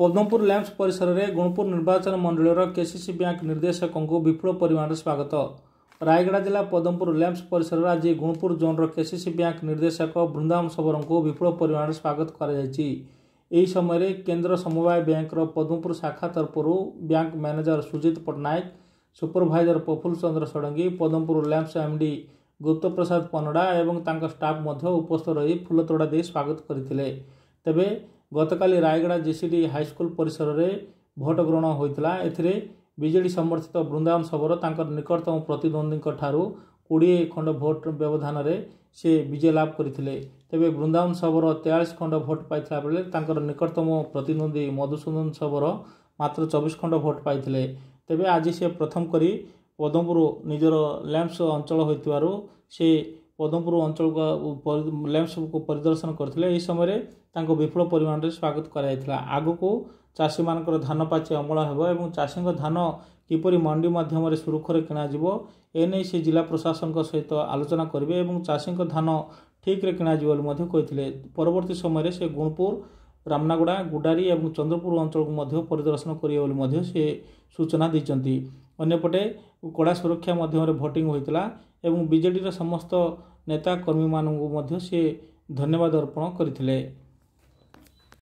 Padampur lamps ପରିସରରେ ଗୁଣପୁର ନିର୍ବାଚନ ମଣ୍ଡଳୀର କେସିସି ବ୍ୟାଙ୍କ ନିର୍ଦ୍ଦେଶକଙ୍କୁ ବିପୁଳ ପରିମାଣରେ ସ୍ୱାଗତ ରାୟଗଡ଼ା ଜିଲ୍ଲା ପଦ୍ମପୁର ଲ୍ୟାମ୍ପସ୍ ପରିସରରେ ଆଜି ଗୁଣପୁର ଜୋନ୍ର କେସିସି ବ୍ୟାଙ୍କ ନିର୍ଦ୍ଦେଶକ ବୃନ୍ଦାମ ସବରଙ୍କୁ ବିପୁଳ ପରିମାଣରେ ସ୍ୱାଗତ କରାଯାଇଛି ଏହି ସମୟରେ କେନ୍ଦ୍ର ସମବାୟ ବ୍ୟାଙ୍କର ପଦ୍ମପୁର ଶାଖା ତରଫରୁ bank manager Sujit Pattanaik supervisor Prafulla Chandra Shadangi Padmapur LAMPS MD Gupta Prasad Panda ଏବଂ ତାଙ୍କ ଷ୍ଟାଫ୍ ମଧ୍ୟ ଉପସ୍ଥିତ ରହି ଫୁଲତୋଡ଼ା ଦେଇ ସ୍ୱାଗତ କରିଥିଲେ ତେବେ ଗତକାଲି ରାୟଗଡ଼ା ଡି ହାଇସ୍କୁଲ ପରିସରରେ ଭୋଟ ଗ୍ରହଣ ହୋଇଥିଲା ଏଥିରେ ବିଜେଡ଼ି ସମର୍ଥିତ ବୃନ୍ଦାବନ ସବର ତାଙ୍କର ନିକଟତମ ପ୍ରତିଦ୍ୱନ୍ଦ୍ୱୀଙ୍କ ଠାରୁ କୋଡ଼ିଏ ଖଣ୍ଡ ଭୋଟ ବ୍ୟବଧାନରେ ସେ ବିଜୟ ଲାଭ କରିଥିଲେ ତେବେ ବୃନ୍ଦାବନ ସବର ତେୟାଳିଶ ଖଣ୍ଡ ଭୋଟ ପାଇଥିଲା ବେଳେ ତାଙ୍କର ନିକଟତମ ପ୍ରତିଦ୍ୱନ୍ଦ୍ୱୀ ମଧୁସୂଦନ ସବର ମାତ୍ର ଚବିଶ ଖଣ୍ଡ ଭୋଟ ପାଇଥିଲେ ତେବେ ଆଜି ସେ ପ୍ରଥମ କରି ପଦମପୁର ନିଜର ଲ୍ୟାମ୍ପସ ଅଞ୍ଚଳ ହୋଇଥିବାରୁ ସେ ପଦ୍ମପୁର ଅଞ୍ଚଳକୁ ଲ୍ୟାମ୍ପସବୁକୁ ପରିଦର୍ଶନ କରିଥିଲେ ଏହି ସମୟରେ ତାଙ୍କୁ ବିପୁଳ ପରିମାଣରେ ସ୍ୱାଗତ କରାଯାଇଥିଲା ଆଗକୁ ଚାଷୀମାନଙ୍କର ଧାନ ପାଚି ଅମଳ ହେବ ଏବଂ ଚାଷୀଙ୍କ ଧାନ କିପରି ମଣ୍ଡି ମାଧ୍ୟମରେ ସୁରୁଖୁରୁରେ କିଣାଯିବ ଏ ନେଇ ସେ ଜିଲ୍ଲା ପ୍ରଶାସନଙ୍କ ସହିତ ଆଲୋଚନା କରିବେ ଏବଂ ଚାଷୀଙ୍କ ଧାନ ଠିକ୍ରେ କିଣାଯିବ ବୋଲି ମଧ୍ୟ କହିଥିଲେ ପରବର୍ତ୍ତୀ ସମୟରେ ସେ ଗୁଣପୁର ରାମନାଗୁଡ଼ା ଗୁଡ଼ାରୀ ଏବଂ ଚନ୍ଦ୍ରପୁର ଅଞ୍ଚଳକୁ ମଧ୍ୟ ପରିଦର୍ଶନ କରିବେ ବୋଲି ମଧ୍ୟ ସେ ସୂଚନା ଦେଇଛନ୍ତି ଅନ୍ୟପଟେ କଡ଼ା ସୁରକ୍ଷା ମାଧ୍ୟମରେ ଭୋଟିଂ ହୋଇଥିଲା ଏବଂ ବିଜେଡ଼ିର ସମସ୍ତ ନେତା କର୍ମୀମାନଙ୍କୁ ମଧ୍ୟ ସେ ଧନ୍ୟବାଦ ଅର୍ପଣ କରିଥିଲେ